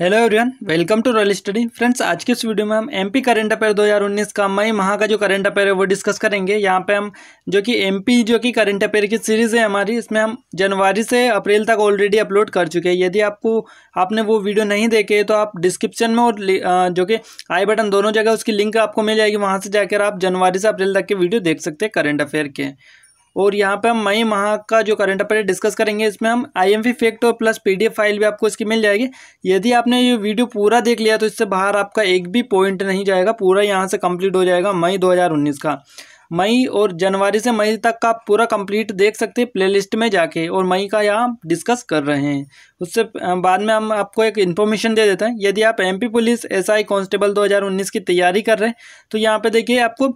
hello everyone welcome to royal study friends आज के इस वीडियो में हम एमपी करंट अफेयर 2019 का मई माह का जो करंट अफेयर है वो डिस्कस करेंगे यहाँ पे हम जो कि एमपी जो कि करंट अफेयर की सीरीज़ है हमारी इसमें हम जनवरी से अप्रैल तक ऑलरेडी अपलोड कर चुके हैं यदि आपको आपने वो वीडियो नहीं देखे तो आप डिस्क्रिप्शन में और जो कि आई बटन दोनों जगह उसकी लिंक आपको मिल जाएगी वहाँ से जाकर आप जनवरी से अप्रैल तक के वीडियो देख सकते हैं करंट अफेयर के और यहाँ पे हम मई माह का जो करंट अफेयर डिस्कस करेंगे इसमें हम आई एम फेक्ट और प्लस पी फाइल भी आपको इसकी मिल जाएगी यदि आपने ये वीडियो पूरा देख लिया तो इससे बाहर आपका एक भी पॉइंट नहीं जाएगा पूरा यहाँ से कंप्लीट हो जाएगा मई 2019 का मई और जनवरी से मई तक का पूरा कंप्लीट देख सकते हैं प्लेलिस्ट में जाके और मई का यहाँ डिस्कस कर रहे हैं उससे बाद में हम आपको एक इन्फॉर्मेशन दे देते हैं यदि आप एमपी पुलिस एसआई कांस्टेबल 2019 की तैयारी कर रहे हैं तो यहाँ पे देखिए आपको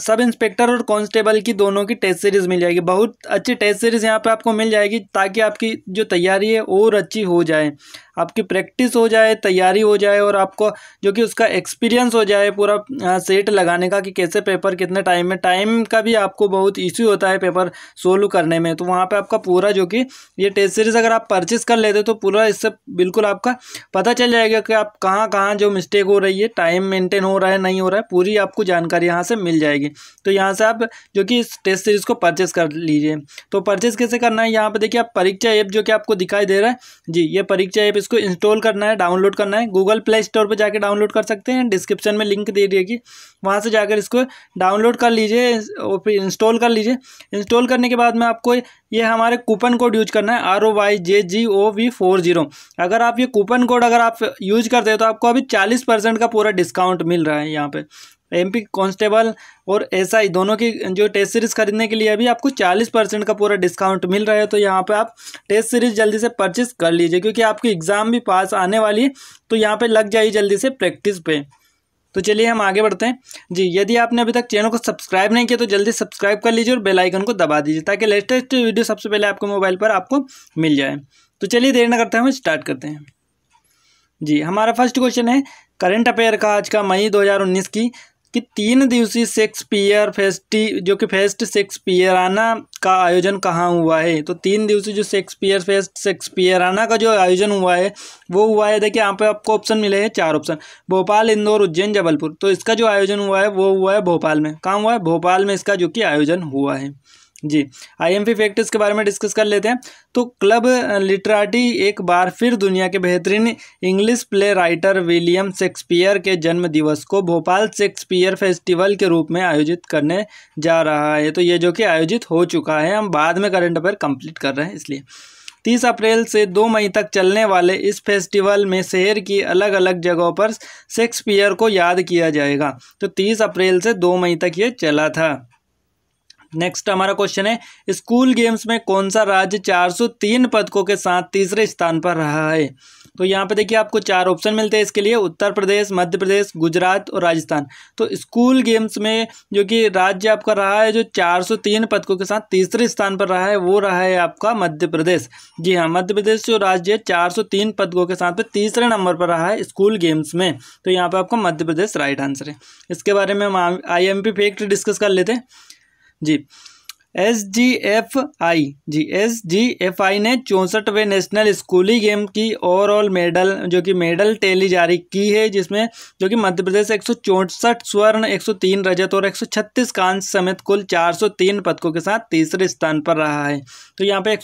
सब इंस्पेक्टर और कांस्टेबल की दोनों की टेस्ट सीरीज़ मिल जाएगी बहुत अच्छी टेस्ट सीरीज़ यहाँ पर आपको मिल जाएगी ताकि आपकी जो तैयारी है और अच्छी हो जाए आपकी प्रैक्टिस हो जाए तैयारी हो जाए और आपको जो कि उसका एक्सपीरियंस हो जाए पूरा सेट लगाने का कि कैसे पेपर कितने टाइम में टाइम का भी आपको बहुत इश्यू होता है पेपर सोल्व करने में तो वहाँ पर आपका पूरा जो कि ये टेस्ट सीरीज़ अगर आप परचेस कर लेते दे तो पूरा इससे बिल्कुल आपका पता चल जाएगा कि आप कहाँ कहाँ जो मिस्टेक हो रही है टाइम मेंटेन हो रहा है नहीं हो रहा है पूरी आपको जानकारी यहाँ से मिल जाएगी तो यहाँ से आप जो कि इस टेस्ट सीरीज़ को परचेस कर लीजिए तो परचेस कैसे करना है यहाँ पर देखिए आप परीक्षा ऐप जो कि आपको दिखाई दे रहा है जी ये परीक्षा ऐप इसको इंस्टॉल करना है डाउनलोड करना है गूगल प्ले स्टोर पर जाकर डाउनलोड कर सकते हैं डिस्क्रिप्शन में लिंक दे दिएगी वहाँ से जाकर इसको डाउनलोड कर लीजिए और फिर इंस्टॉल कर लीजिए इंस्टॉल करने के बाद में आपको ये हमारे कूपन कोड यूज करना है R O Y J G O V four zero अगर आप ये कूपन कोड अगर आप यूज करते हैं तो आपको अभी चालीस परसेंट का पूरा डिस्काउंट मिल रहा है यहाँ पे एम पी कॉन्स्टेबल और एस आई दोनों की जो टेस्ट सीरीज़ खरीदने के लिए अभी आपको चालीस परसेंट का पूरा डिस्काउंट मिल रहा है तो यहाँ पे आप टेस्ट सीरीज़ जल्दी से परचेस कर लीजिए क्योंकि आपकी एग्ज़ाम भी पास आने वाली है तो यहाँ पे लग जाइए जल्दी से प्रैक्टिस पे तो चलिए हम आगे बढ़ते हैं जी यदि आपने अभी तक चैनल को सब्सक्राइब नहीं किया तो जल्दी सब्सक्राइब कर लीजिए और बेल आइकन को दबा दीजिए ताकि लेटेस्ट वीडियो सबसे पहले आपके मोबाइल पर आपको मिल जाए तो चलिए देर ना करते हैं हम स्टार्ट करते हैं जी हमारा फर्स्ट क्वेश्चन है करंट अफेयर का आज का मई 2019 की कि तीन दिवसीय शेक्सपियर फेस्टी जो कि फेस्ट शेक्सपियराना का आयोजन कहाँ हुआ है तो तीन दिवसीय जो शेक्सपियर फेस्ट शेक्सपियराना का जो आयोजन हुआ है वो हुआ है देखिए यहाँ पे आपको ऑप्शन मिले हैं चार ऑप्शन भोपाल इंदौर उज्जैन जबलपुर तो इसका जो आयोजन हुआ है वो हुआ है भोपाल में कहाँ हुआ है भोपाल में इसका जो कि आयोजन हुआ है जी आईएमपी फैक्टर्स के बारे में डिस्कस कर लेते हैं तो क्लब लिटराटी एक बार फिर दुनिया के बेहतरीन English play writer William Shakespeare के जन्म दिवस को भोपाल शेक्सपियर फेस्टिवल के रूप में आयोजित करने जा रहा है तो ये जो कि आयोजित हो चुका है हम बाद में करंट अफेयर कंप्लीट कर रहे हैं इसलिए तीस अप्रैल से दो मई तक चलने वाले इस फेस्टिवल में शहर की अलग अलग जगहों पर शेक्सपियर को याद किया जाएगा तो तीस अप्रैल से दो मई तक ये चला था नेक्स्ट हमारा क्वेश्चन है स्कूल गेम्स में कौन सा राज्य 403 पदकों के साथ तीसरे स्थान पर रहा है तो यहाँ पे देखिए आपको चार ऑप्शन मिलते हैं इसके लिए उत्तर प्रदेश मध्य प्रदेश गुजरात और राजस्थान तो स्कूल गेम्स में जो कि राज्य आपका रहा है जो 403 पदकों के साथ तीसरे स्थान पर रहा है वो रहा है आपका मध्य प्रदेश जी हाँ मध्य प्रदेश जो राज्य है चार पदकों के साथ तीसरे नंबर पर रहा है स्कूल गेम्स में तो यहाँ पर आपका मध्य प्रदेश राइट आंसर है इसके बारे में हम आई एम फैक्ट डिस्कस कर लेते हैं G S G F I G S G F I ने चौंसठवें नेशनल स्कूली गेम की ओवरऑल मेडल जो कि मेडल टैली जारी की है जिसमें जो कि मध्य प्रदेश एक स्वर्ण 103 रजत और 136 कांस्य समेत कुल 403 पदकों के साथ तीसरे स्थान पर रहा है तो यहाँ पे एक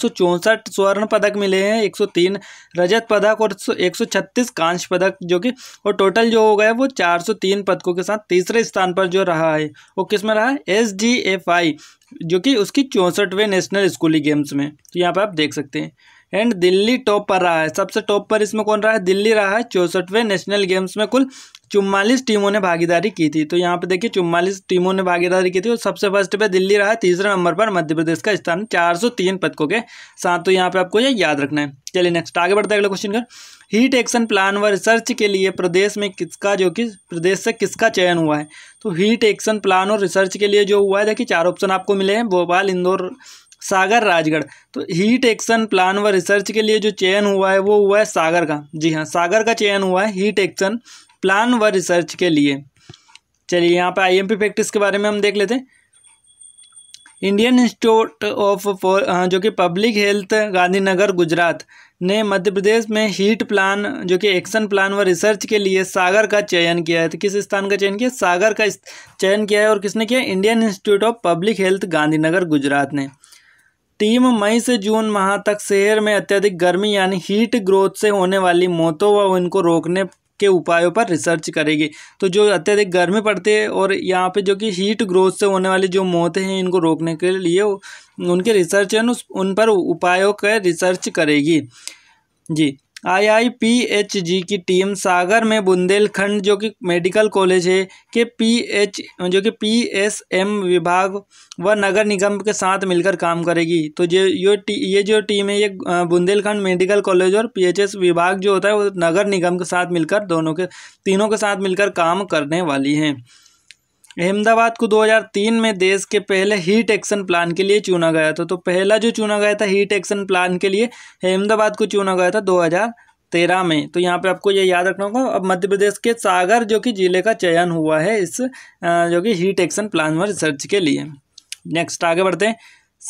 स्वर्ण पदक मिले हैं 103 रजत पदक और 136 कांस्य पदक जो कि और टोटल जो हो गया वो चार पदकों के साथ तीसरे स्थान पर जो रहा है वो किस में रहा है एस जी एफ आई जो कि उसकी चौंसठवें नेशनल स्कूली गेम्स में तो यहाँ पर आप देख सकते हैं एंड दिल्ली टॉप पर रहा है सबसे टॉप पर इसमें कौन रहा है दिल्ली रहा है चौंसठवें नेशनल गेम्स में कुल चुम्बालीस टीमों ने भागीदारी की थी तो यहाँ पे देखिए चुम्बालीस टीमों ने भागीदारी की थी और सबसे फर्स्ट पे दिल्ली रहा तीसरे नंबर पर मध्य प्रदेश का स्थान 403 पदकों के साथ तो यहाँ पे आपको ये याद रखना है चलिए नेक्स्ट आगे बढ़ते हैं अगला क्वेश्चन कर हीट एक्शन प्लान व रिसर्च के लिए प्रदेश में किसका जो कि प्रदेश से किसका चयन हुआ है तो हीट एक्शन प्लान और रिसर्च के लिए जो हुआ है देखिए चार ऑप्शन आपको मिले हैं भोपाल इंदौर सागर राजगढ़ तो हीट एक्शन प्लान व रिसर्च के लिए जो चयन हुआ है वो हुआ है सागर का जी हाँ सागर का चयन हुआ है हीट एक्शन प्लान व रिसर्च के लिए चलिए यहाँ पे आईएमपी प्रैक्टिस के बारे में हम देख लेते हैं इंडियन इंस्टीट्यूट ऑफ फॉर जो कि पब्लिक हेल्थ गांधीनगर गुजरात ने मध्य प्रदेश में हीट प्लान जो कि एक्शन प्लान व रिसर्च के लिए सागर का चयन किया है तो किस स्थान का चयन किया सागर का चयन किया है और किसने किया Indian institute of public health Gandhinagar Gujarat ने टीम मई से जून माह तक शहर में अत्यधिक गर्मी यानी हीट ग्रोथ से होने वाली मौतों व इनको रोकने के उपायों पर रिसर्च करेगी तो जो अत्यधिक गर्मी पड़ती है और यहाँ पे जो कि हीट ग्रोथ से होने वाली जो मौतें हैं इनको रोकने के लिए उनके रिसर्च उन पर उपायों का रिसर्च करेगी जी आईआईपीएचजी की टीम सागर में बुंदेलखंड जो कि मेडिकल कॉलेज है के पीएच जो कि पीएसएम विभाग व नगर निगम के साथ मिलकर काम करेगी तो ये ये ये जो टीम है ये बुंदेलखंड मेडिकल कॉलेज और पीएचएस विभाग जो होता है वो नगर निगम के साथ मिलकर दोनों के तीनों के साथ मिलकर काम करने वाली हैं अहमदाबाद को 2003 में देश के पहले हीट एक्शन प्लान के लिए चुना गया था तो पहला जो चुना गया था हीट एक्शन प्लान के लिए अहमदाबाद को चुना गया था 2013 में तो यहाँ पे आपको ये याद रखना होगा अब मध्य प्रदेश के सागर जो कि जिले का चयन हुआ है इस जो कि हीट एक्शन प्लान और रिसर्च के लिए नेक्स्ट आगे बढ़ते हैं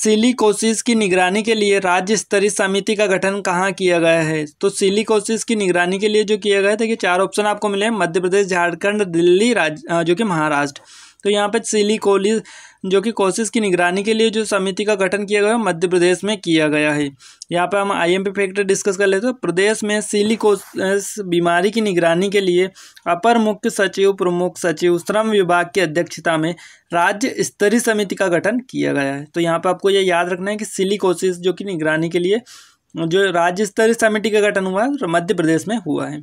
सिलिकोसिस की निगरानी के लिए राज्य स्तरीय समिति का गठन कहाँ किया गया है तो सिलिकोसिस की निगरानी के लिए जो किया गया था कि चार ऑप्शन आपको मिले मध्य प्रदेश झारखंड दिल्ली राज्य जो कि महाराष्ट्र तो यहाँ पर सिलिकोलिस जो कि कोशिश की निगरानी के लिए जो समिति का गठन किया गया मध्य प्रदेश में किया गया है यहाँ पर हम आईएमपी फैक्टर डिस्कस कर लेते हैं प्रदेश में सिलिकोस बीमारी की निगरानी के लिए अपर मुख्य सचिव प्रमुख सचिव श्रम विभाग की अध्यक्षता में राज्य स्तरीय समिति का गठन किया गया है तो यहाँ पर आपको यह याद रखना है कि सिलिकोसिस जो कि निगरानी के लिए जो राज्य स्तरीय समिति का गठन हुआ है मध्य प्रदेश में हुआ है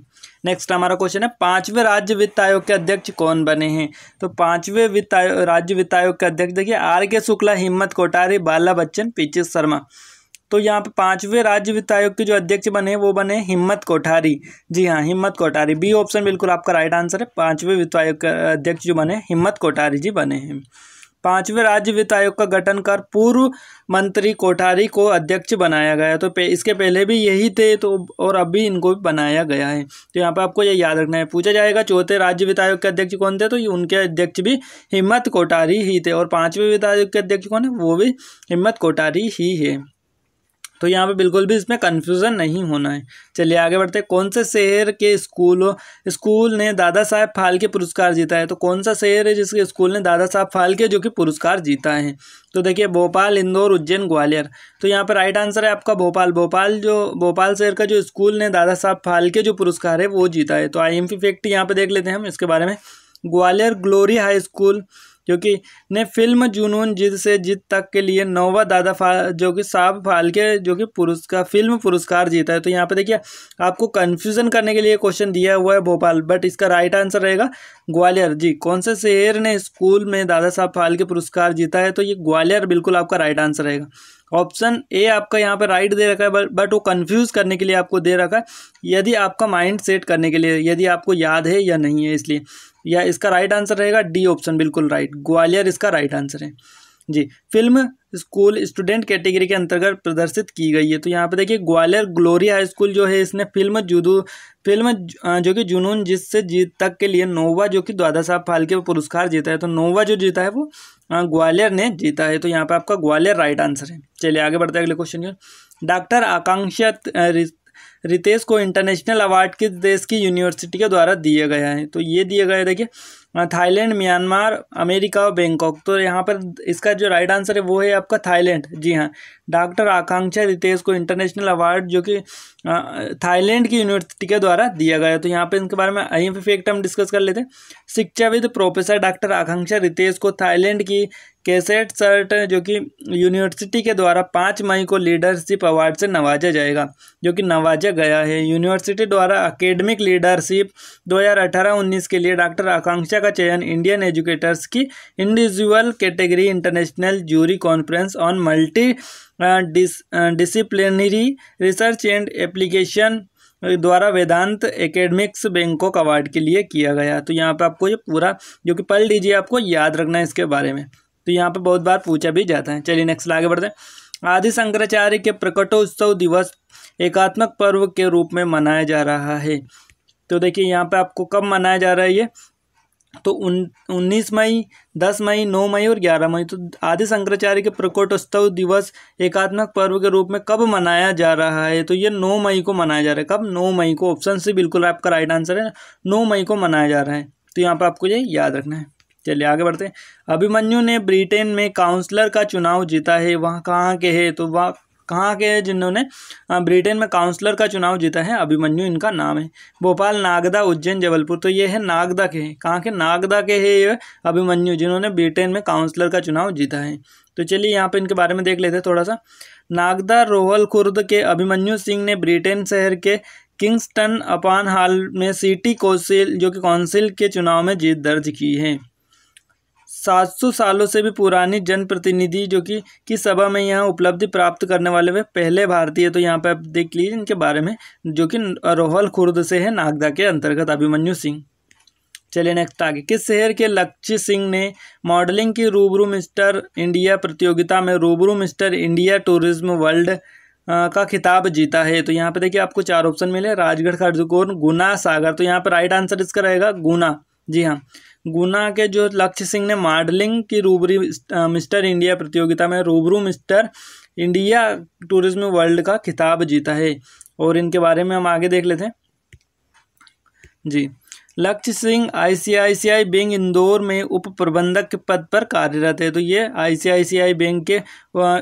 नेक्स्ट हमारा क्वेश्चन है पांचवें राज्य वित्त आयोग के अध्यक्ष कौन बने हैं तो पांचवें वित्त आयोग राज्य वित्त आयोग के अध्यक्ष देखिए आर के शुक्ला हिम्मत कोटारी बाला बच्चन पीचे शर्मा तो यहाँ पे पांचवें राज्य वित्त आयोग के जो अध्यक्ष बने वो बने हिम्मत कोठारी जी हाँ हिम्मत कोठारी बी ऑप्शन बिल्कुल आपका राइट आंसर है पांचवें वित्त आयोग के अध्यक्ष जो बने हिम्मत कोठारी जी बने हैं पांचवें राज्य वित्त आयोग का गठन कर पूर्व मंत्री कोठारी को अध्यक्ष बनाया गया तो पे, इसके पहले भी यही थे तो और अब भी इनको भी बनाया गया है तो यहाँ पर आपको ये याद रखना है पूछा जाएगा चौथे राज्य वित्त आयोग के अध्यक्ष कौन थे तो ये उनके अध्यक्ष भी हिम्मत कोठारी ही थे और पाँचवें वित्त आयोग के अध्यक्ष कौन है वो भी हिम्मत कोठारी ही है तो यहाँ पे बिल्कुल भी इसमें कन्फ्यूज़न नहीं होना है चलिए आगे बढ़ते हैं कौन से शहर के स्कूलों स्कूल ने दादा साहब फालके पुरस्कार जीता है तो कौन सा शहर है जिसके स्कूल ने दादा साहब फालके जो कि पुरस्कार जीता है तो देखिए भोपाल इंदौर उज्जैन ग्वालियर तो यहाँ पर राइट आंसर है आपका भोपाल भोपाल जो भोपाल शहर का जो स्कूल ने दादा साहब फालके जो पुरस्कार है वो जीता है तो आई एम फैक्ट यहाँ पर देख लेते हैं हम इसके बारे में ग्वालियर ग्लोरी हाई स्कूल क्योंकि ने फिल्म जुनून जिद से जिद तक के लिए नोवा दादा फाल जो कि साहब फालके जो कि पुरस्कार फिल्म पुरस्कार जीता है तो यहाँ पे देखिए आपको कन्फ्यूज़न करने के लिए क्वेश्चन दिया हुआ है भोपाल बट इसका राइट आंसर रहेगा ग्वालियर जी कौन से शहर ने स्कूल में दादा साहब फालके पुरस्कार जीता है तो ये ग्वालियर बिल्कुल आपका राइट आंसर रहेगा ऑप्शन ए आपका यहाँ पर राइट दे रखा है बट बट वो कंफ्यूज करने के लिए आपको दे रखा है यदि आपका माइंड सेट करने के लिए यदि आपको याद है या नहीं है इसलिए या इसका राइट आंसर रहेगा डी ऑप्शन बिल्कुल राइट ग्वालियर इसका राइट आंसर है जी फिल्म स्कूल स्टूडेंट कैटेगरी के अंतर्गत प्रदर्शित की गई है तो यहाँ पे देखिए ग्वालियर ग्लोरी हाई स्कूल जो है इसने फिल्म जुदू फिल्म जो कि जुनून जिससे जीत तक के लिए नोवा जो कि द्वादा साहब फालके पुरस्कार जीता है तो नोवा जो जीता है वो ग्वालियर ने जीता है तो यहाँ पे आपका ग्वालियर राइट आंसर है चलिए आगे बढ़ते हैं अगले क्वेश्चन डॉक्टर आकांक्षा रितेश को इंटरनेशनल अवार्ड किस देश की यूनिवर्सिटी के द्वारा दिया गया है तो ये दिया गया है देखिए हाँ, थाईलैंड म्यांमार अमेरिका और बैंकॉक तो यहाँ पर इसका जो राइट आंसर है वो है आपका थाईलैंड जी हाँ डॉक्टर आकांक्षा रितेश को इंटरनेशनल अवार्ड जो कि हाँ, थाईलैंड की यूनिवर्सिटी के द्वारा दिया गया तो यहाँ पे इनके बारे में यहीं पे फैक्ट हम डिस्कस कर लेते हैं शिक्षाविद प्रोफेसर डॉक्टर आकांक्षा रितेश को थाईलैंड की कैसेट सर्ट जो कि यूनिवर्सिटी के द्वारा पाँच मई को लीडरशिप अवार्ड से नवाजा जाएगा जो कि नवाजा गया है यूनिवर्सिटी द्वारा अकेडमिक लीडरशिप दो हज़ार के लिए डॉक्टर आकांक्षा का चयन इंडियन एजुकेटर्स की individual category international jury conference on multi disciplinary research and application द्वारा वेदांत एकेडमिक्स बैंकॉक अवार्ड के लिए किया गया तो यहाँ पर आपको ये पूरा जो कि पढ़ लीजिए आपको याद रखना है इसके बारे में तो यहाँ पर बहुत बार पूछा भी जाता है चलिए नेक्स्ट आगे बढ़ते हैं आदि शंकराचार्य के प्रकटोत्सव दिवस एकात्मक पर्व के रूप में मनाया जा रहा है तो देखिए यहाँ पे आपको कब मनाया जा रहा है ये तो उन उन्नीस मई दस मई नौ मई और ग्यारह मई तो आदि शंकराचार्य के प्रकटोत्सव दिवस एकात्मक पर्व के रूप में कब मनाया जा रहा है तो ये नौ मई को मनाया जा रहा है कब नौ मई को ऑप्शन से बिल्कुल आपका राइट आंसर है नौ मई को मनाया जा रहा है तो यहाँ पर आपको ये याद रखना है चलिए आगे बढ़ते हैं अभिमन्यु ने ब्रिटेन में काउंसलर का चुनाव जीता है वहाँ कहाँ के है तो वहाँ कहाँ के हैं जिन्होंने हाँ, ब्रिटेन में काउंसलर का चुनाव जीता है अभिमन्यु इनका नाम है भोपाल नागदा उज्जैन जबलपुर तो ये है नागदा के हैं कहाँ के नागदा के है ये अभिमन्यु जिन्होंने ब्रिटेन में काउंसलर का चुनाव जीता है तो चलिए यहाँ पर इनके बारे में देख लेते हैं थोड़ा सा नागदा रोहल खुर्द के अभिमन्यु सिंह ने ब्रिटेन शहर के किंगस्टन अपान हाल में सिटी कौंसिल जो कि कौंसिल के चुनाव में जीत दर्ज की है 700 सालों से भी पुरानी जनप्रतिनिधि जो कि किस सभा में यहाँ उपलब्धि प्राप्त करने वाले वे पहले भारतीय तो यहाँ पे आप देख लीजिए इनके बारे में जो कि रोहल खुर्द से है नागदा के अंतर्गत अभिमन्यु सिंह चलिए नेक्स्ट आगे किस शहर के लक्ष्य सिंह ने मॉडलिंग की रूबरू मिस्टर इंडिया प्रतियोगिता में रूबरू मिस्टर इंडिया टूरिज्म वर्ल्ड का खिताब जीता है तो यहाँ पे देखिए आपको चार ऑप्शन मिले राजगढ़ खर्जकोर गुना सागर तो यहाँ पर राइट आंसर इसका रहेगा गुना जी हाँ गुना के जो लक्ष्य सिंह ने मॉडलिंग की रूबरी मिस्टर इंडिया प्रतियोगिता में रूबरू मिस्टर इंडिया टूरिज्म वर्ल्ड का खिताब जीता है और इनके बारे में हम आगे देख लेते हैं जी लक्ष्य सिंह आईसीआईसीआई बैंक इंदौर में उप प्रबंधक के पद पर कार्यरत है तो ये आईसीआईसीआई बैंक के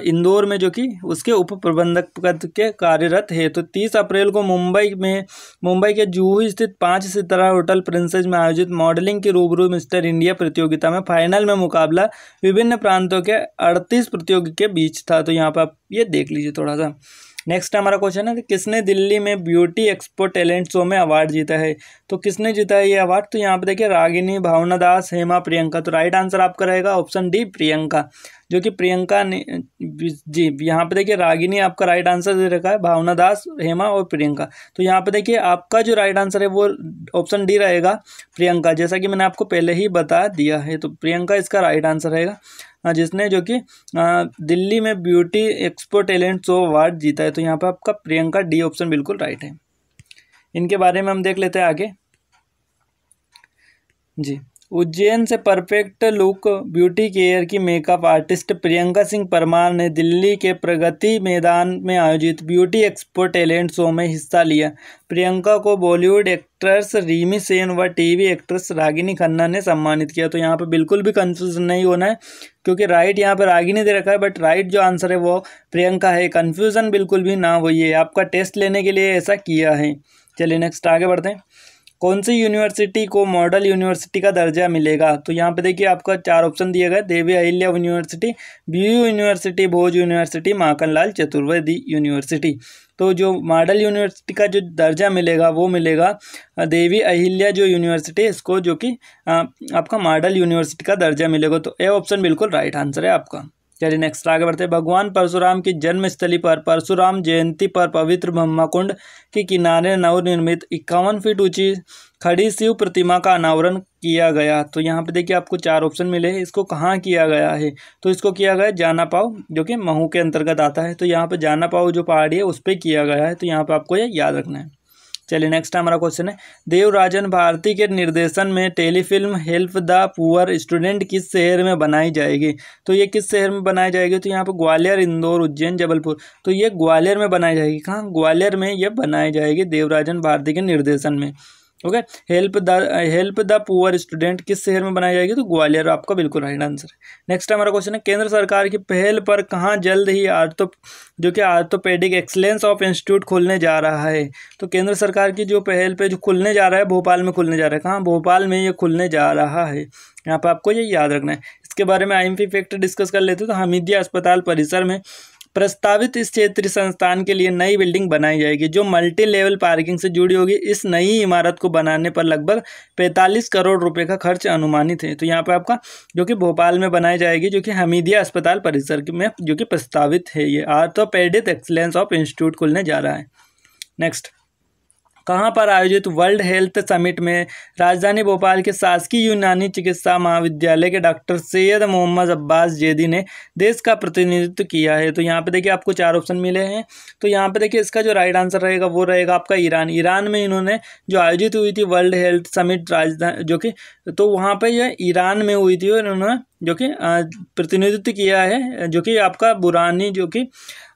इंदौर में जो कि उसके उप प्रबंधक पद के कार्यरत है तो तीस अप्रैल को मुंबई में मुंबई के जूहू स्थित पाँच सितारा होटल प्रिंसेज में आयोजित मॉडलिंग के रूबरू मिस्टर इंडिया प्रतियोगिता में फाइनल में मुकाबला विभिन्न प्रांतों के अड़तीस प्रतियोगी के बीच था तो यहाँ पर आप ये देख लीजिए थोड़ा सा नेक्स्ट हमारा क्वेश्चन है किसने दिल्ली में ब्यूटी एक्सपो टैलेंट शो में अवार्ड जीता है तो किसने जीता है ये अवार्ड तो यहाँ पे देखिए रागिनी भावना दास हेमा प्रियंका तो राइट आंसर आपका रहेगा ऑप्शन डी प्रियंका जो कि प्रियंका ने जी यहाँ पे देखिए रागिनी आपका राइट आंसर दे रखा है भावना दास हेमा और प्रियंका तो यहाँ पे देखिए आपका जो राइट आंसर है वो ऑप्शन डी रहेगा प्रियंका जैसा कि मैंने आपको पहले ही बता दिया है तो प्रियंका इसका राइट आंसर रहेगा हाँ, जिसने जो कि दिल्ली में beauty expo talent show award जीता है तो यहाँ पर आपका प्रियंका डी ऑप्शन बिल्कुल राइट है इनके बारे में हम देख लेते हैं आगे जी उज्जैन से परफेक्ट लुक ब्यूटी केयर की मेकअप आर्टिस्ट प्रियंका सिंह परमार ने दिल्ली के प्रगति मैदान में आयोजित ब्यूटी एक्सपो टैलेंट शो में हिस्सा लिया प्रियंका को बॉलीवुड एक्ट्रेस रीमी सेन व टीवी एक्ट्रेस रागिनी खन्ना ने सम्मानित किया तो यहाँ पर बिल्कुल भी कन्फ्यूज़न नहीं होना है क्योंकि राइट यहाँ पर रागिनी दे रखा है बट राइट जो आंसर है वो प्रियंका है कन्फ्यूज़न बिल्कुल भी ना है आपका टेस्ट लेने के लिए ऐसा किया है चलिए नेक्स्ट आगे बढ़ते हैं कौन सी यूनिवर्सिटी को मॉडल यूनिवर्सिटी का दर्जा मिलेगा तो यहाँ पे देखिए आपका चार ऑप्शन दिए गए Devi Ahilya university B university Bhoj university Lal Chaturvedi university तो जो मॉडल यूनिवर्सिटी का जो दर्जा मिलेगा वो मिलेगा देवी अहिल्या जो यूनिवर्सिटी है इसको जो कि आपका मॉडल यूनिवर्सिटी का दर्जा मिलेगा तो ए ऑप्शन बिल्कुल राइट आंसर है आपका चलिए नेक्स्ट आगे बढ़ते हैं भगवान परशुराम की जन्मस्थली पर परशुराम जयंती पर पवित्र ब्रह्माकुंड के किनारे नवनिर्मित इक्यावन फीट ऊंची खड़ी शिव प्रतिमा का अनावरण किया गया तो यहाँ पे देखिए आपको चार ऑप्शन मिले हैं इसको कहाँ किया गया है तो इसको किया गया जाना पाओ जो कि महू के अंतर्गत आता है तो यहाँ पर जाना पाओ जो पहाड़ी है उस पर किया गया है तो यहाँ पर आपको ये याद रखना है चलिए नेक्स्ट हमारा क्वेश्चन है देवराजन भारती के निर्देशन में telefilm help the poor student किस शहर में बनाई जाएगी तो ये किस शहर में बनाई जाएगी तो यहाँ पर ग्वालियर इंदौर उज्जैन जबलपुर तो ये ग्वालियर में बनाई जाएगी कहाँ ग्वालियर में ये बनाई जाएगी देवराजन भारती के निर्देशन में okay help the help the poor student किस शहर में बनाई जाएगी तो ग्वालियर आपका बिल्कुल राइट आंसर है नेक्स्ट हमारा क्वेश्चन है केंद्र सरकार की पहल पर कहाँ जल्द ही आर्थो जो कि आर्थोपेडिक एक्सलेंस ऑफ इंस्टीट्यूट खोलने जा रहा है तो केंद्र सरकार की जो पहल पे जो खुलने जा रहा है भोपाल में खुलने जा रहा है कहाँ भोपाल में ये खुलने जा रहा है यहाँ पर आपको ये याद रखना है इसके बारे में आई एम फैक्ट डिस्कस कर लेते तो हमीदिया अस्पताल परिसर में प्रस्तावित इस क्षेत्रीय संस्थान के लिए नई बिल्डिंग बनाई जाएगी जो मल्टी लेवल पार्किंग से जुड़ी होगी इस नई इमारत को बनाने पर लगभग 45 करोड़ रुपए का खर्च अनुमानित है तो यहाँ पर आपका जो कि भोपाल में बनाई जाएगी जो कि हमीदिया अस्पताल परिसर में जो कि प्रस्तावित है ये आर्थोपेडिक एक्सलेंस ऑफ इंस्टीट्यूट खुलने जा रहा है नेक्स्ट कहाँ पर आयोजित वर्ल्ड हेल्थ समिट में राजधानी भोपाल के शासकीय यूनानी चिकित्सा महाविद्यालय के डॉक्टर सैयद मोहम्मद अब्बास जेदी ने देश का प्रतिनिधित्व किया है तो यहाँ पे देखिए आपको चार ऑप्शन मिले हैं तो यहाँ पे देखिए इसका जो राइट आंसर रहेगा वो रहेगा आपका ईरान ईरान में इन्होंने जो आयोजित हुई थी वर्ल्ड हेल्थ समिट राजधानी जो कि तो वहाँ पर यह ईरान में हुई थी और इन्होंने जो कि प्रतिनिधित्व किया है जो कि आपका बुरानी जो कि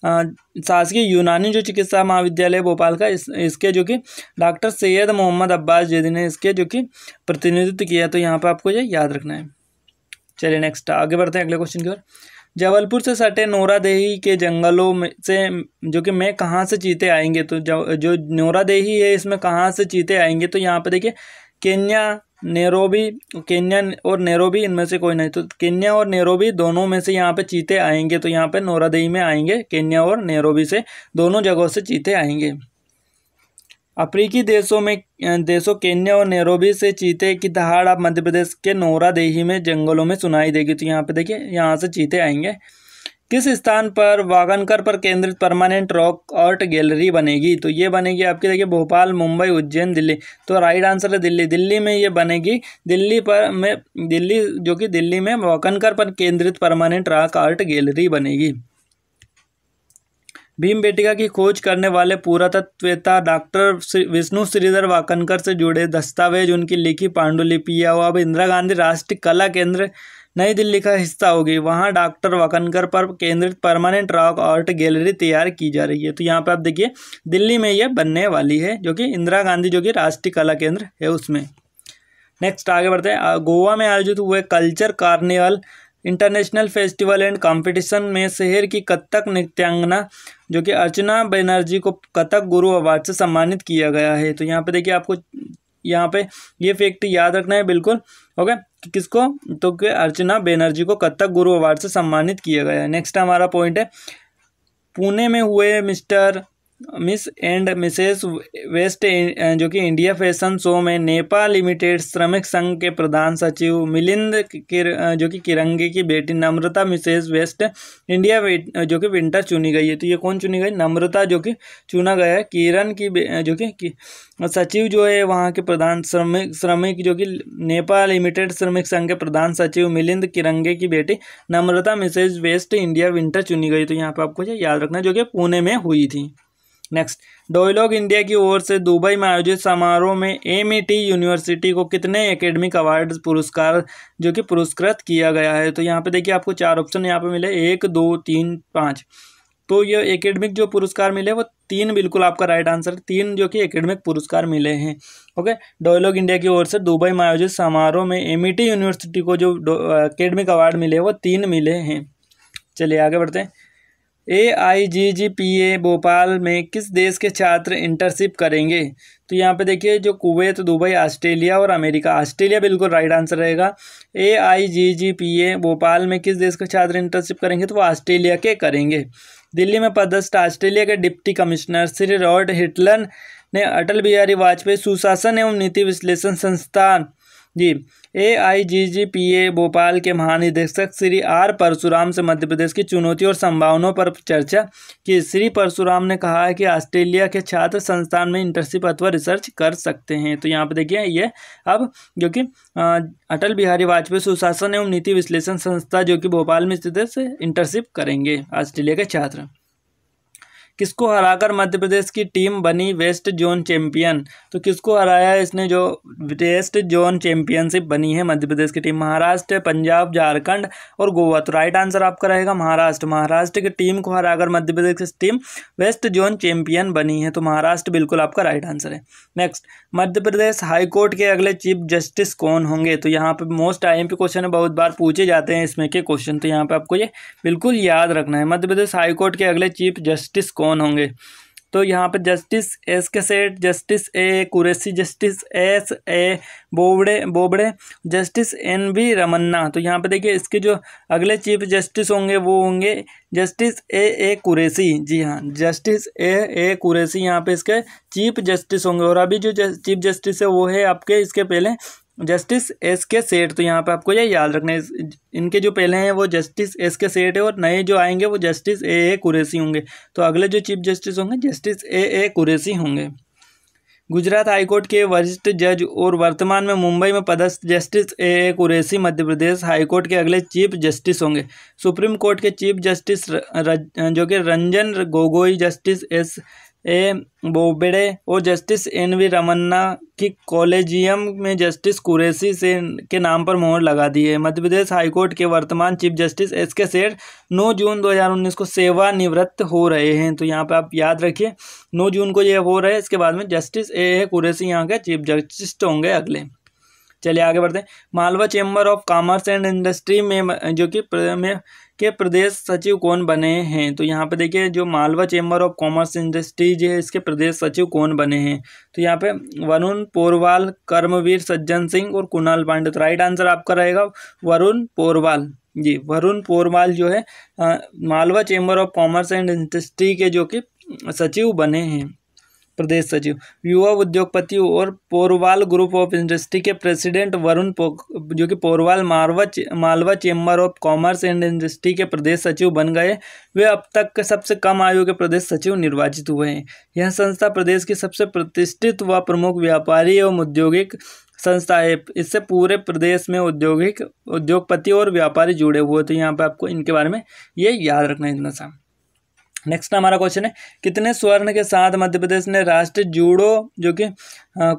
शासकीय यूनानी जो चिकित्सा महाविद्यालय भोपाल का इस इसके जो कि डॉक्टर सैयद मोहम्मद अब्बास जैदी ने इसके जो कि प्रतिनिधित्व किया तो यहाँ पर आपको ये याद रखना है चलिए नेक्स्ट आगे बढ़ते हैं अगले क्वेश्चन की ओर जबलपुर से सटे नोरादेही के जंगलों में से जो कि मैं कहाँ से चीते आएंगे तो जो नोरादेही है इसमें कहाँ से चीते आएंगे तो यहाँ पर देखिए केन्या नेरोबी केन्या और नेरोबी इनमें से कोई नहीं तो केन्या और नेरोबी दोनों में से यहाँ पे चीते आएंगे तो यहाँ पे नोरादई में आएंगे केन्या और नेरोबी से दोनों जगहों से चीते आएंगे अफ्रीकी देशों में देशों केन्या और नेरोबी से चीते की दहाड़ आप मध्य प्रदेश के नोरादेही में जंगलों में सुनाई देगी तो यहाँ पे देखिए यहाँ से चीते आएंगे किस स्थान पर वागनकर पर केंद्रित परमानेंट रॉक आर्ट गैलरी बनेगी तो ये बनेगी आपकी देखिए भोपाल मुंबई उज्जैन दिल्ली तो राइट आंसर है दिल्ली दिल्ली में ये बनेगी दिल्ली पर में दिल्ली जो कि दिल्ली में वागनकर पर केंद्रित परमानेंट रॉक आर्ट गैलरी बनेगी भीम बेटिका की खोज करने वाले पुरातत्वेता डॉक्टर विष्णु श्रीधर वाकनकर से जुड़े दस्तावेज उनकी लिखी पांडुलिपियाँ अब इंदिरा गांधी राष्ट्रीय कला केंद्र नई दिल्ली का हिस्सा होगी वहाँ डॉक्टर वकनकर पर केंद्रित परमानेंट रॉक आर्ट गैलरी तैयार की जा रही है तो यहाँ पर आप देखिए दिल्ली में ये बनने वाली है जो कि इंदिरा गांधी जो कि राष्ट्रीय कला केंद्र है उसमें नेक्स्ट आगे बढ़ते हैं गोवा में आयोजित हुए culture carnival international festival and competition में शहर की कत्थक नृत्यांगना जो कि अर्चना बनर्जी को कथक गुरु अवार्ड से सम्मानित किया गया है तो यहाँ पे देखिए आपको यहाँ पे ये फैक्ट याद रखना है बिल्कुल ओके कि किसको तो कि अर्चना बेनर्जी को कत्थक गुरु अवार्ड से सम्मानित किया गया है नेक्स्ट हमारा पॉइंट है पुणे में हुए mister miss and mrs west जो कि इंडिया फैशन शो में नेपाल लिमिटेड श्रमिक संघ के प्रधान सचिव मिलिंद किर जो कि किरंगे की बेटी नम्रता मिसेस वेस्ट इंडिया जो कि विंटर चुनी गई है तो ये कौन चुनी गई नम्रता जो कि चुना गया है किरण की जो कि सचिव जो है वहाँ के प्रधान श्रमिक श्रमिक जो कि नेपाल लिमिटेड श्रमिक संघ के प्रधान सचिव मिलिंद किरंगे की बेटी Namrata mrs west India winter चुनी गई तो यहाँ पर आपको याद रखना जो कि पुणे में हुई थी नेक्स्ट डोयलॉग इंडिया की ओर से दुबई में आयोजित समारोह में एम यूनिवर्सिटी e को कितने एकेडमिक अवार्ड पुरस्कार जो कि पुरस्कृत किया गया है तो यहाँ पे देखिए आपको चार ऑप्शन यहाँ पे मिले एक दो तीन पाँच तो ये एकेडमिक जो पुरस्कार मिले वो तीन बिल्कुल आपका राइट आंसर तीन जो कि एकेडमिक पुरस्कार मिले हैं ओके डोयलॉग इंडिया की ओर से दुबई में आयोजित समारोह में एम यूनिवर्सिटी e को जो एकेडमिक अवार्ड मिले वो तीन मिले हैं चलिए आगे बढ़ते हैं ए आई जी जी पी ए भोपाल में किस देश के छात्र इंटर्नशिप करेंगे तो यहाँ पे देखिए जो कुवैत दुबई ऑस्ट्रेलिया और अमेरिका ऑस्ट्रेलिया बिल्कुल राइट आंसर रहेगा A I ji G P A Bhopal में किस देश के छात्र इंटर्नशिप करेंगे तो वो ऑस्ट्रेलिया के करेंगे दिल्ली में पदस्थ ऑस्ट्रेलिया के deputy commissioner Shri Robert Hitler ने अटल बिहारी वाजपेयी सुशासन एवं नीति विश्लेषण संस्थान जी ए आई जी जी पी ए भोपाल के महानिदेशक श्री आर परशुराम से मध्य प्रदेश की चुनौतियों और संभावनाओं पर चर्चा की श्री परशुराम ने कहा है कि ऑस्ट्रेलिया के छात्र संस्थान में इंटर्नशिप अथवा रिसर्च कर सकते हैं तो यहाँ पर देखिए ये अब जो कि अटल बिहारी वाजपेयी सुशासन एवं नीति विश्लेषण संस्था जो कि भोपाल में स्थित है इंटर्नशिप करेंगे ऑस्ट्रेलिया के छात्र किसको हराकर मध्य प्रदेश की टीम बनी वेस्ट जोन चैंपियन तो किसको हराया इसने जो वेस्ट जोन चैंपियनशिप बनी है मध्य प्रदेश की टीम महाराष्ट्र पंजाब झारखंड और गोवा तो राइट आंसर आपका रहेगा महाराष्ट्र महाराष्ट्र की टीम को हराकर मध्य प्रदेश की टीम वेस्ट जोन चैंपियन बनी है तो महाराष्ट्र बिल्कुल आपका राइट आंसर है नेक्स्ट मध्य प्रदेश हाईकोर्ट के अगले चीफ जस्टिस कौन होंगे तो यहाँ पे मोस्ट आई क्वेश्चन बहुत बार पूछे जाते हैं इसमें के क्वेश्चन तो यहाँ पर आपको ये बिल्कुल याद रखना है मध्य प्रदेश हाईकोर्ट के अगले चीफ जस्टिस कौन कौन होंगे तो यहाँ पर justice S K Seth justice A Qureshi justice S A Bobde Bobde justice N B Ramanna तो यहाँ पर देखिए इसके जो अगले चीफ जस्टिस होंगे वो होंगे जस्टिस ए ए कुरेसी जी हाँ जस्टिस ए ए कुरेसी यहाँ पे इसके चीफ जस्टिस होंगे और अभी जो चीफ जस्टिस है वो है आपके इसके पहले जस्टिस एस के सेठ तो यहाँ पे आपको ये याद रखना है इनके जो पहले हैं वो जस्टिस एस के सेठ है और नए जो आएंगे वो जस्टिस ए ए कुरेसी होंगे तो अगले जो चीफ जस्टिस होंगे जस्टिस ए ए कुरेसी होंगे गुजरात हाईकोर्ट के वरिष्ठ जज और वर्तमान में मुंबई में पदस्थ justice A A कुरेसी Madhya Pradesh high court के अगले चीफ जस्टिस होंगे सुप्रीम कोर्ट के चीफ जस्टिस र, र, जो कि Ranjan Gogoi justice S A Bobde और जस्टिस एन वी रमन्ना की कॉलेजियम में जस्टिस कुरैसी से के नाम पर मोहर लगा दी है मध्य प्रदेश हाईकोर्ट के वर्तमान चीफ जस्टिस एस के सेठ 9 जून 2019 को सेवानिवृत्त हो रहे हैं तो यहाँ पर आप याद रखिए 9 जून को ये हो रहे हैं इसके बाद में जस्टिस ए ए कुरैशी यहाँ के चीफ जस्टिस होंगे अगले चलिए आगे बढ़ते हैं Malwa chamber of commerce and industry में जो कि में के प्रदेश सचिव कौन बने हैं तो यहाँ पे देखिए जो Malwa chamber of commerce industries है इसके प्रदेश सचिव कौन बने हैं तो यहाँ पे वरुण पोरवाल कर्मवीर सज्जन सिंह और कुणाल पांडे तो राइट आंसर आपका रहेगा वरुण पोरवाल जी वरुण पोरवाल जो है Malwa chamber of commerce and industry के जो कि सचिव बने हैं प्रदेश सचिव युवा उद्योगपति और पोरवाल ग्रुप ऑफ इंडस्ट्री के प्रेसिडेंट वरुण जो कि Porwal Marwa Malwa chamber of commerce and industry के प्रदेश सचिव बन गए वे अब तक के सबसे कम आयु के प्रदेश सचिव निर्वाचित हुए हैं यह संस्था प्रदेश की सबसे प्रतिष्ठित व प्रमुख व्यापारी एवं औद्योगिक संस्था है इससे पूरे प्रदेश में औद्योगिक उद्योगपति और व्यापारी जुड़े हुए थे तो यहाँ पर आपको इनके बारे में ये याद रखना है इतना सा नेक्स्ट हमारा क्वेश्चन है कितने स्वर्ण के साथ मध्य प्रदेश ने राष्ट्रीय जूडो जो कि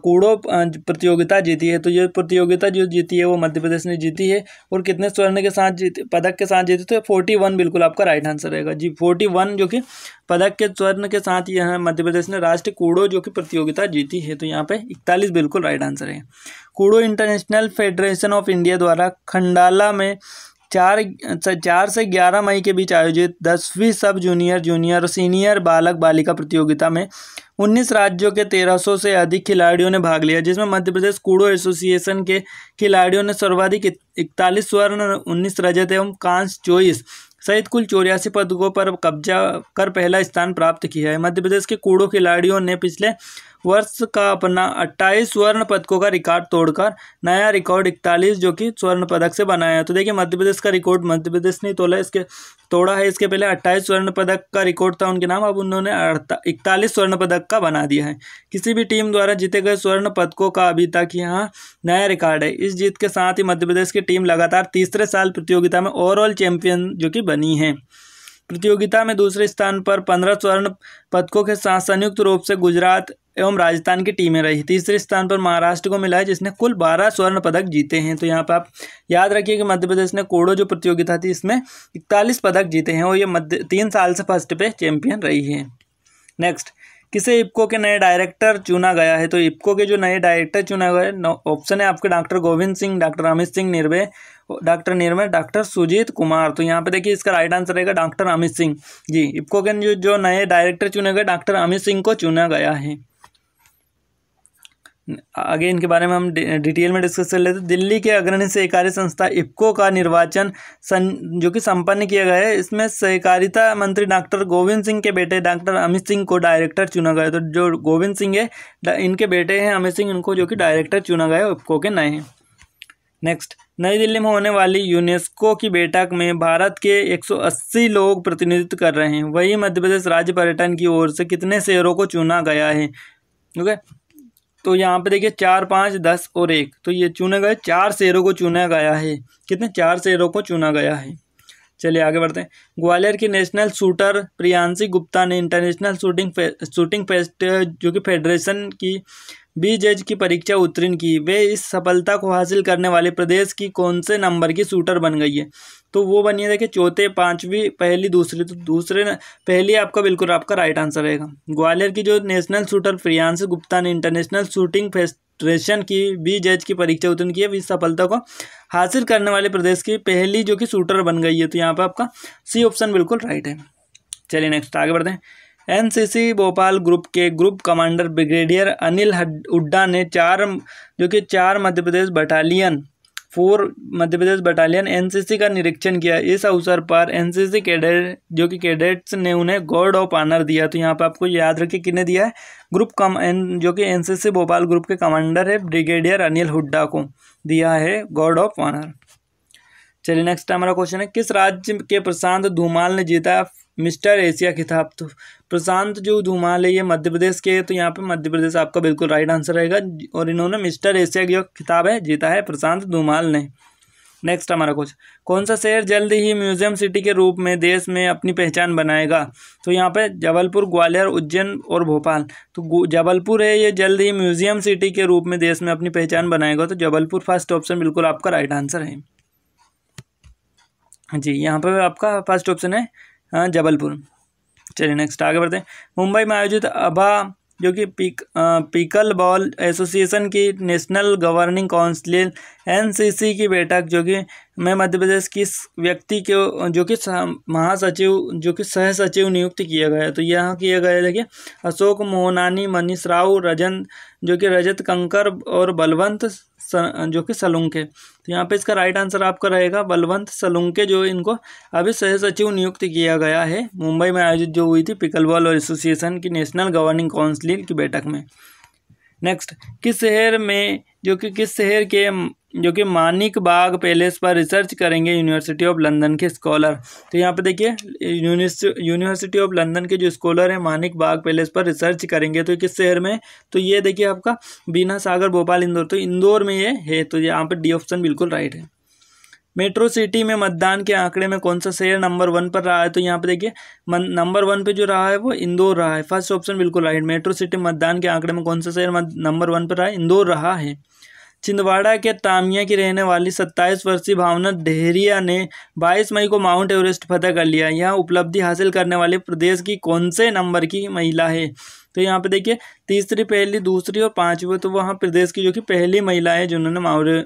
कूड़ो प्रतियोगिता जीती है तो ये प्रतियोगिता जो जीती है वो मध्य प्रदेश ने जीती है और कितने स्वर्ण के साथ जीती पदक के साथ जीती तो फोर्टी वन बिल्कुल आपका राइट आंसर रहेगा जी फोर्टी वन जो कि पदक के स्वर्ण के साथ यहाँ मध्य प्रदेश ने राष्ट्रीय कूड़ो जो कि प्रतियोगिता जीती है तो यहाँ पर इकतालीस बिल्कुल राइट आंसर है Kudo international federation of India द्वारा खंडाला में चार अच्छा, चार से ग्यारह मई के बीच आयोजित दसवीं सब जूनियर जूनियर और सीनियर बालक बालिका प्रतियोगिता में उन्नीस राज्यों के तेरह सौ से अधिक खिलाड़ियों ने भाग लिया जिसमें मध्य प्रदेश कूड़ो एसोसिएशन के खिलाड़ियों ने सर्वाधिक इकतालीस स्वर्ण उन्नीस रजत एवं कांस चौबीस सहित कुल चौरासी पदकों पर कब्जा कर पहला स्थान प्राप्त किया है मध्य प्रदेश के कूड़ो खिलाड़ियों ने पिछले वर्ष का अपना 28 स्वर्ण पदकों का रिकॉर्ड तोड़कर नया रिकॉर्ड 41 जो कि स्वर्ण पदक से बनाया है तो देखिए मध्य प्रदेश का रिकॉर्ड मध्य प्रदेश ने तोड़ा इसके तोड़ा है इसके पहले 28 स्वर्ण पदक का रिकॉर्ड था उनके नाम अब उन्होंने इकतालीस स्वर्ण पदक का बना दिया है किसी भी टीम द्वारा जीते गए स्वर्ण पदकों का अभी तक यहाँ नया रिकॉर्ड है इस जीत के साथ ही मध्य प्रदेश की टीम लगातार तीसरे साल प्रतियोगिता में ओवरऑल चैंपियन जो कि बनी है प्रतियोगिता में दूसरे स्थान पर पंद्रह स्वर्ण पदकों के साथ संयुक्त रूप से गुजरात एवं राजस्थान की टीमें रही तीसरे स्थान पर महाराष्ट्र को मिला है जिसने कुल बारह स्वर्ण पदक जीते हैं तो यहाँ पर आप याद रखिए कि मध्य प्रदेश ने कोड़ो जो प्रतियोगिता थी इसमें इकतालीस पदक जीते हैं और ये मध्य तीन साल से फर्स्ट पे चैंपियन रही है नेक्स्ट किसे इप्को के नए डायरेक्टर चुना गया है तो इप्को के जो नए डायरेक्टर चुना गए ऑप्शन है आपके doctor Govind Singh doctor Amit Singh Nirbhay doctor Nirmay doctor Sujeet Kumar तो यहाँ पे देखिए इसका राइट आंसर रहेगा डॉक्टर अमित सिंह जी इप्को के जो, जो नए डायरेक्टर चुने गए डॉक्टर अमित सिंह को चुना गया है आगे इनके बारे में हम डिटेल में डिस्कस कर लेते हैं दिल्ली के अग्रणी सहकारी संस्था इफ्को का निर्वाचन सन जो कि संपन्न किया गया है इसमें सहकारिता मंत्री डॉक्टर गोविंद सिंह के बेटे डॉक्टर अमित सिंह को डायरेक्टर चुना गया तो जो गोविंद सिंह है इनके बेटे हैं अमित सिंह इनको जो कि डायरेक्टर चुना गया इफ्को के नए हैं नेक्स्ट नई दिल्ली में होने वाली यूनेस्को की बैठक में भारत के 180 लोग प्रतिनिधित्व कर रहे हैं वही मध्य प्रदेश राज्य पर्यटन की ओर से कितने शहरों को चुना गया है ठीक है तो यहाँ पे देखिए चार पाँच दस और एक तो ये चुने गए चार शेरों को चुना गया है कितने चार शेरों को चुना गया है चलिए आगे बढ़ते हैं ग्वालियर की नेशनल शूटर प्रियांशी गुप्ता ने इंटरनेशनल शूटिंग शूटिंग फेस्ट जो कि फेडरेशन की बी जज की परीक्षा उत्तीर्ण की वे इस सफलता को हासिल करने वाले प्रदेश की कौन से नंबर की शूटर बन गई है तो वो बनिए देखिए चौथे पाँचवीं पहली दूसरी तो दूसरे पहली आपका बिल्कुल आपका राइट आंसर रहेगा ग्वालियर की जो नेशनल शूटर प्रियांश गुप्ता ने इंटरनेशनल शूटिंग फेस्ट्रेशन की बी जज की परीक्षा उत्तीर्ण की है इस सफलता को हासिल करने वाले प्रदेश की पहली जो कि शूटर बन गई है तो यहाँ पर आपका सी ऑप्शन बिल्कुल राइट है चलिए नेक्स्ट आगे बढ़ते हैं एनसीसी भोपाल ग्रुप के group commander brigadier Anil Hudda ने चार जो कि चार Madhya Pradesh battalion four Madhya Pradesh battalion NCC का निरीक्षण किया इस अवसर पर एनसीसी कैडेट जो कि कैडेट्स ने उन्हें गॉड ऑफ ऑनर दिया तो यहाँ पर आपको याद रखिए किने दिया है ग्रुप कम एन जो कि एनसीसी भोपाल ग्रुप के कमांडर है ब्रिगेडियर अनिल हुड्डा को दिया है गॉड ऑफ ऑनर चलिए नेक्स्ट हमारा क्वेश्चन है किस राज्य के प्रशांत धूमाल ने जीता मिस्टर एशिया खिताब तो प्रशांत जो धुमाल है ये मध्य प्रदेश के तो यहाँ पे मध्य प्रदेश आपका बिल्कुल राइट आंसर रहेगा और इन्होंने मिस्टर एशिया की खिताब है जीता है प्रशांत धुमाल ने नेक्स्ट हमारा कुछ कौन सा शहर जल्द ही म्यूजियम सिटी के रूप में देश में अपनी पहचान बनाएगा तो यहाँ पे जबलपुर ग्वालियर उज्जैन और भोपाल तो जबलपुर है ये जल्द ही म्यूजियम सिटी के रूप में देश में अपनी पहचान बनाएगा तो जबलपुर फर्स्ट ऑप्शन बिल्कुल आपका राइट आंसर है जी यहाँ पर आपका फर्स्ट ऑप्शन है हाँ, जबलपुर चलिए नेक्स्ट आगे बढ़ते हैं मुंबई में आयोजित अभा जो कि पिक पिकल बॉल एसोसिएशन की नेशनल गवर्निंग काउंसिल एनसीसी की बैठक जो कि में मध्य प्रदेश की व्यक्ति के जो कि महासचिव जो कि सह सचिव नियुक्त किया गया तो यहाँ किया गया देखिए अशोक मोहनानी मनीष राव रजन जो कि रजत कंकर और बलवंत जो कि सलुंके तो यहाँ पे इसका राइट आंसर आपका रहेगा बलवंत सलुंके जो इनको अभी सह सचिव नियुक्त किया गया है मुंबई में आयोजित जो हुई थी पिकल बॉल एसोसिएशन की नेशनल गवर्निंग काउंसिल की बैठक में नेक्स्ट किस शहर में जो कि किस शहर के जो कि मानिक बाग पैलेस पर रिसर्च करेंगे यूनिवर्सिटी ऑफ लंदन के स्कॉलर तो यहाँ पे देखिए यूनिवर्सिटी ऑफ लंदन के जो स्कॉलर हैं मानिक बाग पैलेस पर रिसर्च करेंगे तो किस शहर में तो ये देखिए आपका बीना सागर भोपाल इंदौर तो इंदौर में ये है तो यहाँ पे डी ऑप्शन बिल्कुल राइट है मेट्रो सिटी में मतदान के आंकड़े में कौन सा शहर नंबर वन पर रहा है तो यहाँ पे देखिए नंबर वन पे जो रहा है वो इंदौर रहा है फर्स्ट ऑप्शन बिल्कुल राइट मेट्रो सिटी मतदान के आंकड़े में कौन सा शहर नंबर वन पर रहा है इंदौर रहा है छिंदवाड़ा के तामिया की रहने वाली 27 वर्षीय भावना डेहरिया ने 22 मई को माउंट एवरेस्ट फतह कर लिया यह उपलब्धि हासिल करने वाले प्रदेश की कौन से नंबर की महिला है तो यहाँ पे देखिए तीसरी पहली दूसरी और पाँचवीं तो वहाँ प्रदेश की जो कि पहली महिला है जिन्होंने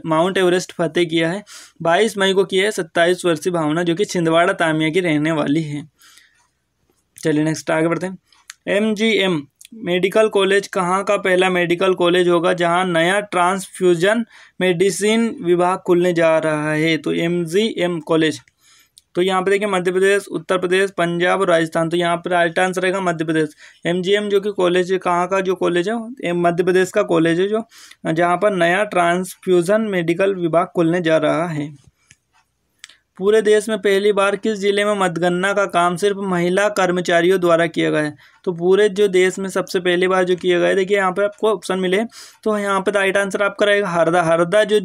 माउंट एवरेस्ट फतेह किया है बाईस मई को किया है सत्ताईस वर्षीय भावना जो कि छिंदवाड़ा तामिया की रहने वाली है चलिए नेक्स्ट आगे बढ़ते हैं M G M medical college कहाँ का पहला मेडिकल कॉलेज होगा जहाँ नया ट्रांसफ्यूजन मेडिसिन विभाग खुलने जा रहा है तो एम जी एम कॉलेज तो यहाँ पर देखिए मध्य प्रदेश उत्तर प्रदेश पंजाब और राजस्थान तो यहाँ पर राइट आंसर रहेगा मध्य प्रदेश एमजीएम जो कि कॉलेज है कहाँ का जो कॉलेज है मध्य प्रदेश का कॉलेज है जो जहाँ पर नया ट्रांसफ्यूज़न मेडिकल विभाग खोलने जा रहा है पूरे देश में पहली बार किस जिले में मतगणना का काम सिर्फ महिला कर्मचारियों द्वारा किया गया है तो पूरे जो देश में सबसे पहली बार जो किया गया है देखिए यहाँ पर आपको ऑप्शन मिले तो यहाँ पर राइट आंसर आपका रहेगा हरदा हरदा जो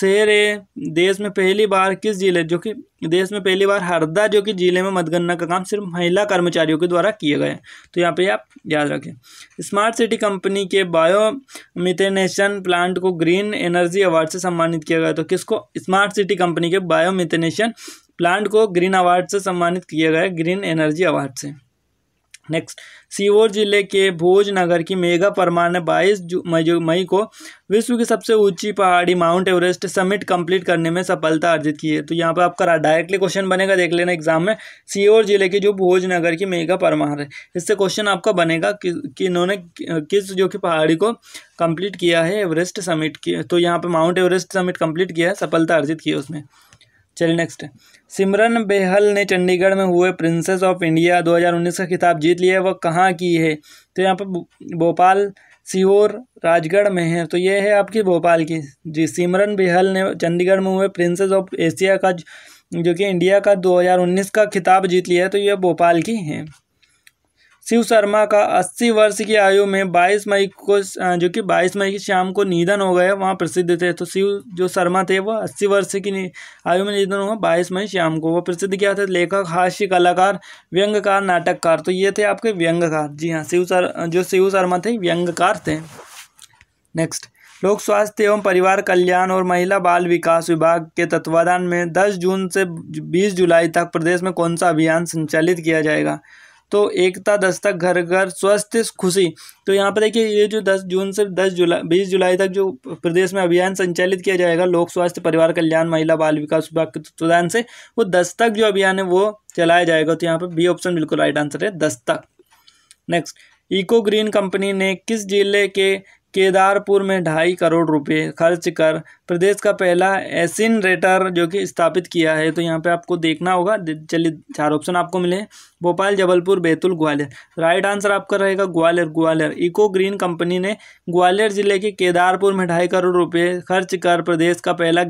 शहर है देश में पहली बार किस जिले जो कि देश में पहली बार हरदा जो कि जिले में मतगणना का काम सिर्फ महिला कर्मचारियों के द्वारा किया गया है तो यहाँ पे आप याद रखें स्मार्ट सिटी कंपनी के बायो मिथेनेशन प्लांट को ग्रीन एनर्जी अवार्ड से सम्मानित किया गया तो किसको स्मार्ट सिटी कंपनी के बायो मिथेनेशन प्लांट को ग्रीन अवार्ड से सम्मानित किया गया ग्रीन एनर्जी अवार्ड से नेक्स्ट सीहोर जिले के भोजनगर की मेगा परमार ने बाईस मई को विश्व की सबसे ऊंची पहाड़ी माउंट एवरेस्ट समिट कंप्लीट करने में सफलता अर्जित की है तो यहाँ पर आपका डायरेक्टली क्वेश्चन बनेगा देख लेना एग्जाम में सीहोर जिले की जो भोजनगर की मेगा परमार है इससे क्वेश्चन आपका बनेगा कि, कि इन्होंने किस जो कि पहाड़ी को कम्प्लीट किया है एवरेस्ट समिट की तो यहाँ पर माउंट एवरेस्ट समिट कम्प्लीट किया है सफलता अर्जित की है उसमें चलिए नेक्स्ट सिमरन बेहल ने चंडीगढ़ में हुए प्रिंसेस ऑफ इंडिया 2019 का खिताब जीत लिया है वह कहाँ की है तो यहाँ पर भोपाल सीहोर राजगढ़ में है तो ये है आपकी भोपाल की जी सिमरन बेहल ने चंडीगढ़ में हुए प्रिंसेस ऑफ एशिया का जो कि इंडिया का 2019 का खिताब जीत लिया है तो ये भोपाल की है शिव शर्मा का 80 वर्ष की आयु में 22 मई को जो कि 22 मई की शाम को निधन हो गया वहाँ प्रसिद्ध थे तो शिव जो शर्मा थे वो 80 वर्ष की आयु में निधन हुआ बाईस मई शाम को वो प्रसिद्ध क्या थे लेखक हास्य कलाकार व्यंगकार नाटककार तो ये थे आपके व्यंगकार जी हाँ शिव सर जो शिव शर्मा थे व्यंगकार थे नेक्स्ट लोक स्वास्थ्य एवं परिवार कल्याण और महिला बाल विकास विभाग के तत्वाधान में 10 जून से 20 जुलाई तक प्रदेश में कौन सा अभियान संचालित किया जाएगा तो एकता दस्तक घर घर स्वस्थ खुशी तो यहाँ पर देखिए ये जो 10 जून से 10 जुलाई 20 जुलाई तक जो प्रदेश में अभियान संचालित किया जाएगा लोक स्वास्थ्य परिवार कल्याण महिला बाल विकास विभाग के तत्वाधान से वो दस्तक जो अभियान है वो चलाया जाएगा तो यहाँ पर बी ऑप्शन बिल्कुल राइट आंसर है दस्तक नेक्स्ट इको ग्रीन कंपनी ने किस जिले के केदारपुर में ढाई करोड़ रुपए खर्च कर प्रदेश का पहला एसिनरेटर जो कि स्थापित किया है तो यहाँ पे आपको देखना होगा चलिए चार ऑप्शन आपको मिले भोपाल जबलपुर बैतूल ग्वालियर राइट आंसर आपका रहेगा Gwalior Gwalior eco green company ने ग्वालियर जिले के केदारपुर में ढाई करोड़ रुपए खर्च कर प्रदेश का पहला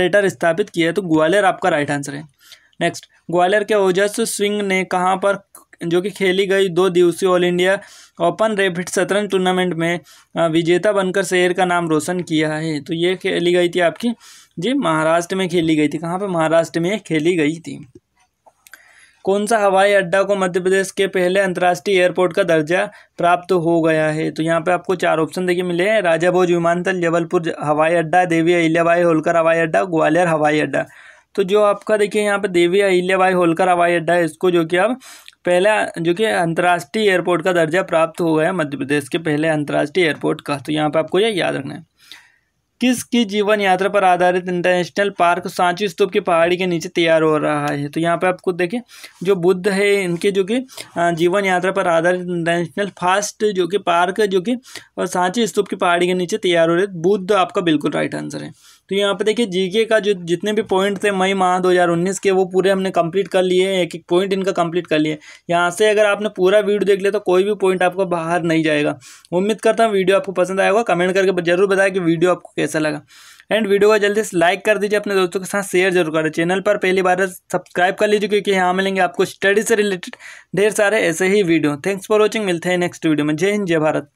रेटर स्थापित किया है तो ग्वालियर आपका राइट आंसर है नेक्स्ट ग्वालियर के ओजस्व स्विंग ने कहाँ पर जो कि खेली गई दो दिवसीय ऑल इंडिया ओपन रेपिड शतरंज टूर्नामेंट में विजेता बनकर शहर का नाम रोशन किया है तो ये खेली गई थी आपकी जी महाराष्ट्र में खेली गई थी कहाँ पर महाराष्ट्र में खेली गई थी कौन सा हवाई अड्डा को मध्य प्रदेश के पहले अंतर्राष्ट्रीय एयरपोर्ट का दर्जा प्राप्त हो गया है तो यहाँ पे आपको चार ऑप्शन देखिए मिले हैं राजा भोज विमानतल जबलपुर हवाई अड्डा देवी अहिल्याबाई होलकर हवाई अड्डा ग्वालियर हवाई अड्डा तो जो आपका देखिए यहाँ पे देवी अहिल्याबाई होलकर हवाई अड्डा है इसको जो कि अब पहला जो कि अंतर्राष्ट्रीय एयरपोर्ट का दर्जा प्राप्त हो गया मध्य प्रदेश के पहले अंतर्राष्ट्रीय एयरपोर्ट का तो यहाँ पर आपको यह याद रखना है किसकी जीवन यात्रा पर आधारित इंटरनेशनल पार्क सांची स्तूप की पहाड़ी के नीचे तैयार हो रहा है तो यहाँ पे आप खुद देखें जो बुद्ध है इनके जो कि जीवन यात्रा पर आधारित इंटरनेशनल फास्ट जो कि पार्क जो कि और सांची स्तूप की पहाड़ी के नीचे तैयार हो रहे बुद्ध आपका बिल्कुल राइट आंसर है तो यहाँ पे देखिए जीके का जो जितने भी पॉइंट थे मई माह 2019 के वो पूरे हमने कंप्लीट कर लिए एक एक पॉइंट इनका कंप्लीट कर लिए यहाँ से अगर आपने पूरा वीडियो देख लिया तो कोई भी पॉइंट आपको बाहर नहीं जाएगा उम्मीद करता हूँ वीडियो आपको पसंद आएगा कमेंट करके जरूर बताया कि वीडियो आपको कैसा लगा एंड वीडियो को जल्दी से लाइक कर दीजिए अपने दोस्तों के साथ शेयर जरूर करें चैनल पर पहली बार सब्सक्राइब कर लीजिए क्योंकि यहाँ मिलेंगे आपको स्टडी से रिलेटेड ढेर सारे ऐसे ही वीडियो थैंक्स फॉर वॉचिंग मिलते हैं नेक्स्ट वीडियो में जय हिंद जय भारत